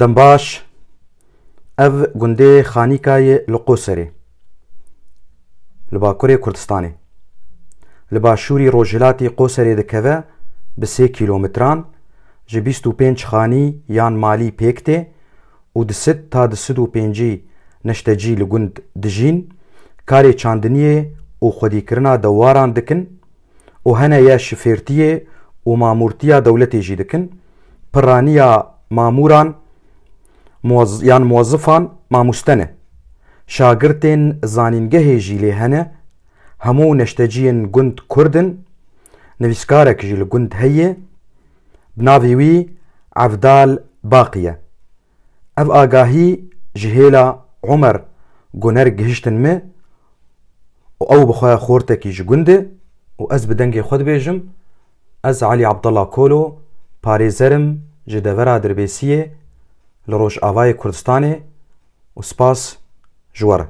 دەم باش ئەv gundê xanîkayê li Qoserê li Bakurê Kurdistanê li başûrî rojhilatê Qoserê dikeve bi sê kîlometran ji bîst û pênc xanî yan malî pêk tê û di sid ta di sid û pêncî neştecî li gund dijîn karê çandiniyê û xwedîkirina dewaran dikin û hene ye şifêrtiyê û mamûrtiya dewletê jî dikin piraniya mamûran موظ... يان موظفان ما مستنه شاگرتين زانينگه جيلي هنه همو نشتجين گند كردن نویسکارك جيل گند هيه بناویوی عفدال باقية اف اغاهي جهیلا عمر گونر جهشتن مي و او بخواه خورتا کیج و از بدنگ خود بيجم از علي عبدالله کولو پاریزرم جدورا دربسيه لە ڕۆژئاوای کوردستانی و سپاس ژوەرە